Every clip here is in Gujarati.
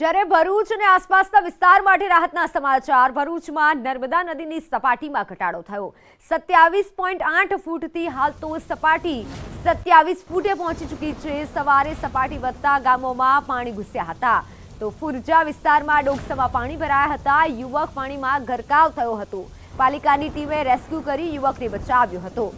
જ્યારે ભરૂચ અને આસપાસના વિસ્તાર માટે રાહતના સમાચાર ભરૂચમાં નર્મદા નદીની સપાટીમાં ઘટાડો થયો સત્યાવીસ પોઈન્ટ આઠ ફૂટથી હાલ તો સપાટી સત્યાવીસ ફૂટે પહોંચી ચૂકી છે સવારે સપાટી વધતા ગામોમાં પાણી ઘૂસ્યા હતા તો ફુરજા વિસ્તારમાં ડોકસમાં પાણી ભરાયા હતા યુવક પાણીમાં ગરકાવ થયો હતો પાલિકાની ટીમે રેસ્ક્યુ કરી યુવકને બચાવ્યો હતો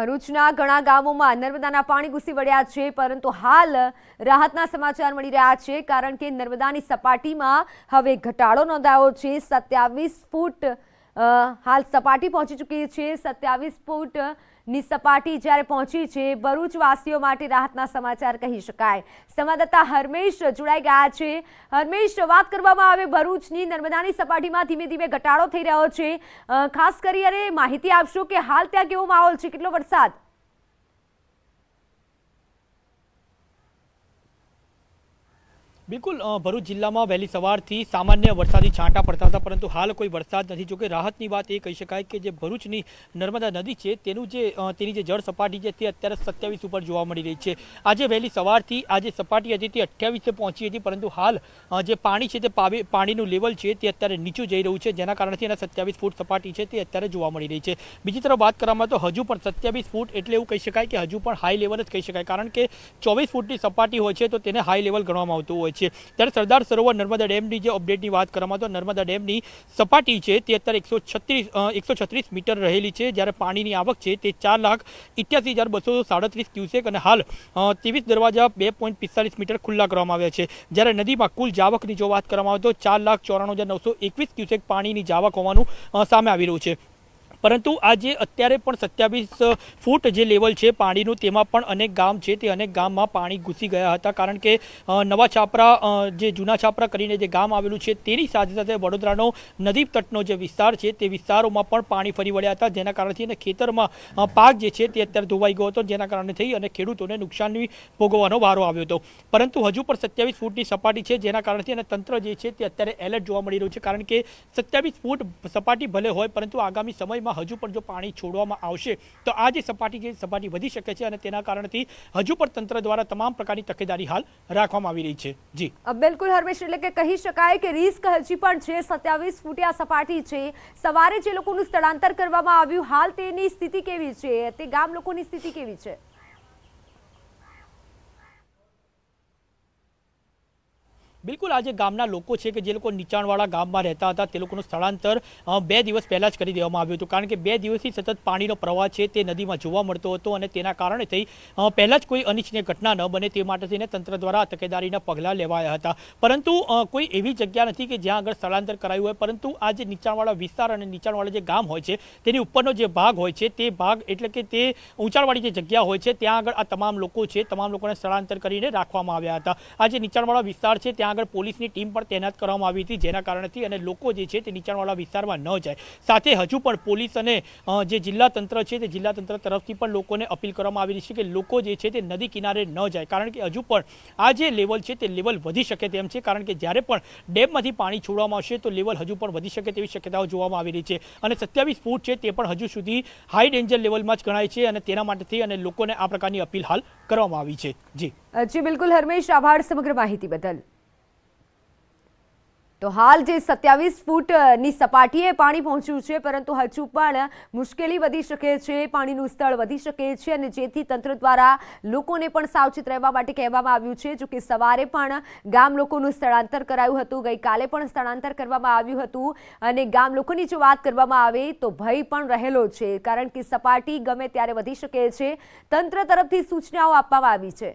ભરૂચના ઘણા ગામોમાં નર્મદાના પાણી ઘૂસી વળ્યા છે પરંતુ હાલ રાહતના સમાચાર મળી રહ્યા છે કારણ કે નર્મદાની સપાટીમાં હવે ઘટાડો નોંધાયો છે સત્યાવીસ ફૂટ હાલ સપાટી પહોંચી ચૂકી છે સત્યાવીસ ફૂટ ની સપાટી જ્યારે પહોંચી છે ભરૂચવાસીઓ માટે રાહતના સમાચાર કહી શકાય સંવાદદાતા હરમેશ જોડાઈ ગયા છે હરમેશ વાત કરવામાં આવે ભરૂચની નર્મદાની સપાટીમાં ધીમે ધીમે ઘટાડો થઈ રહ્યો છે ખાસ કરી અને માહિતી આપશો કે હાલ ત્યાં કેવો માહોલ છે કેટલો વરસાદ બિલકુલ ભરૂચ જિલ્લામાં વહેલી સવારથી સામાન્ય વરસાદી છાંટા પડતા હતા પરંતુ હાલ કોઈ વરસાદ નથી જોકે રાહતની વાત એ કહી શકાય કે જે ભરૂચની નર્મદા નદી છે તેનું જે તેની જે જળ સપાટી છે તે અત્યારે સત્યાવીસ ઉપર જોવા મળી રહી છે આજે વહેલી સવારથી આજે સપાટી હતી તે અઠ્યાવીસે પહોંચી હતી પરંતુ હાલ જે પાણી છે તે પાણીનું લેવલ છે તે અત્યારે નીચું જઈ રહ્યું છે જેના કારણથી એના સત્યાવીસ ફૂટ સપાટી છે તે અત્યારે જોવા મળી રહી છે બીજી તરફ વાત કરવામાં તો હજુ પણ સત્યાવીસ ફૂટ એટલે એવું કહી શકાય કે હજુ પણ હાઈ લેવલ જ કહી શકાય કારણ કે ચોવીસ ફૂટની સપાટી હોય છે તો તેને હાઈ લેવલ ગણવામાં આવતું હોય છે છે ત્યારે સરદાર સરોવર નર્મદા ડેમની જે અપડેટની વાત કરવામાં તો નર્મદા ડેમની સપાટી છે તે અત્યારે એકસો છત્રીસ એકસો છત્રીસ મીટર રહેલી છે જ્યારે પાણીની આવક છે તે ચાર લાખ ઇત્યાસી હજાર બસો સાડત્રીસ ક્યુસેક અને હાલ ત્રેવીસ દરવાજા બે પોઈન્ટ પિસ્તાલીસ મીટર ખુલ્લા કરવામાં આવ્યા છે જ્યારે નદીમાં કુલ જાવકની જો વાત કરવામાં આવે તો ચાર લાખ ચોરાણું હજાર નવસો એકવીસ ક્યુસેક પાણીની જાવક હોવાનું સામે આવી રહ્યું છે પરંતુ આજે અત્યારે પણ સત્યાવીસ ફૂટ જે લેવલ છે પાણીનું તેમાં પણ અનેક ગામ છે તે અનેક ગામમાં પાણી ઘૂસી ગયા હતા કારણ કે નવા છાપરા જે જૂના છાપરા કરીને જે ગામ આવેલું છે તેની સાથે સાથે વડોદરાનો નદી તટનો જે વિસ્તાર છે તે વિસ્તારોમાં પણ પાણી ફરી વળ્યા હતા જેના કારણથી અને ખેતરમાં પાક જે છે તે અત્યારે ધોવાઈ ગયો હતો જેના કારણે થઈ અને ખેડૂતોને નુકસાનની ભોગવવાનો વારો આવ્યો હતો પરંતુ હજુ પણ સત્યાવીસ ફૂટની સપાટી છે જેના કારણથી અને તંત્ર જે છે તે અત્યારે એલર્ટ જોવા મળી રહ્યું છે કારણ કે સત્યાવીસ ફૂટ સપાટી ભલે હોય પરંતુ આગામી સમયમાં વિસ્તારમાં હજુ પણ જો પાણી છોડવામાં આવશે તો આ જે સપાટી છે સપાટી વધી શકે છે અને તેના કારણથી હજુ પણ તંત્ર દ્વારા તમામ પ્રકારની તકેદારી હાલ રાખવામાં આવી રહી છે જી બિલકુલ હર્મેશ એટલે કે કહી શકાય કે રિસ્ક હજી પણ છે સત્યાવીસ ફૂટ આ સપાટી છે સવારે જે લોકોનું સ્થળાંતર કરવામાં આવ્યું હાલ તેની સ્થિતિ કેવી છે તે ગામ લોકોની સ્થિતિ કેવી છે બિલકુલ આજે ગામના લોકો છે કે જે લોકો નીચાણવાળા ગામમાં રહેતા હતા તે લોકોનું સ્થળાંતર બે દિવસ પહેલાં જ કરી દેવામાં આવ્યું હતું કારણ કે બે દિવસથી સતત પાણીનો પ્રવાહ છે તે નદીમાં જોવા મળતો હતો અને તેના કારણે થઈ પહેલાં જ કોઈ અનિચ્છનીય ઘટના ન બને તે માટે થઈને તંત્ર દ્વારા તકેદારીના પગલાં લેવાયા હતા પરંતુ કોઈ એવી જગ્યા નથી કે જ્યાં આગળ સ્થળાંતર કરાયું હોય પરંતુ આ જે નીચાણવાળા વિસ્તાર અને નીચાણવાળા જે ગામ હોય છે તેની ઉપરનો જે ભાગ હોય છે તે ભાગ એટલે કે તે ઊંચાણવાળી જે જગ્યા હોય છે ત્યાં આગળ આ તમામ લોકો છે તમામ લોકોને સ્થળાંતર કરીને રાખવામાં આવ્યા હતા આ જે નીચાણવાળા વિસ્તાર છે ત્યાં આગળ પોલીસની ટીમ પણ તૈનાત કરવામાં આવી હતી જેના કારણથી અને લોકો જે છે તે નીચાણવાળા વિસ્તારમાં ન જાય સાથે હજુ પણ પોલીસ અને જે જિલ્લા તંત્ર છે તે જિલ્લા તંત્ર તરફથી પણ લોકોને અપીલ કરવામાં આવી રહી છે કે લોકો જે છે તે નદી કિનારે ન જાય કારણ કે હજુ પણ આ જે લેવલ છે તે લેવલ વધી શકે તેમ છે કારણ કે જ્યારે પણ ડેમમાંથી પાણી છોડવામાં આવશે તો લેવલ હજુ પણ વધી શકે તેવી શક્યતાઓ જોવામાં આવી રહી છે અને સત્યાવીસ ફૂટ છે તે પણ હજુ સુધી હાઈ ડેન્જર લેવલમાં જ ગણાય છે અને તેના માટેથી અને લોકોને આ પ્રકારની અપીલ હાલ કરવામાં આવી છે જી જી બિલકુલ હરમેશ આભાર સમગ્ર માહિતી બદલ તો હાલ જે સત્યાવીસ ફૂટની સપાટીએ પાણી પહોંચ્યું છે પરંતુ હજુ પણ મુશ્કેલી વધી શકે છે પાણીનું સ્થળ વધી શકે છે અને જેથી તંત્ર દ્વારા લોકોને પણ સાવચેત રહેવા માટે કહેવામાં આવ્યું છે જોકે સવારે પણ ગામ લોકોનું સ્થળાંતર કરાયું હતું ગઈકાલે પણ સ્થળાંતર કરવામાં આવ્યું હતું અને ગામ લોકોની જો વાત કરવામાં આવે તો ભય પણ રહેલો છે કારણ કે સપાટી ગમે ત્યારે વધી શકે છે તંત્ર તરફથી સૂચનાઓ આપવામાં આવી છે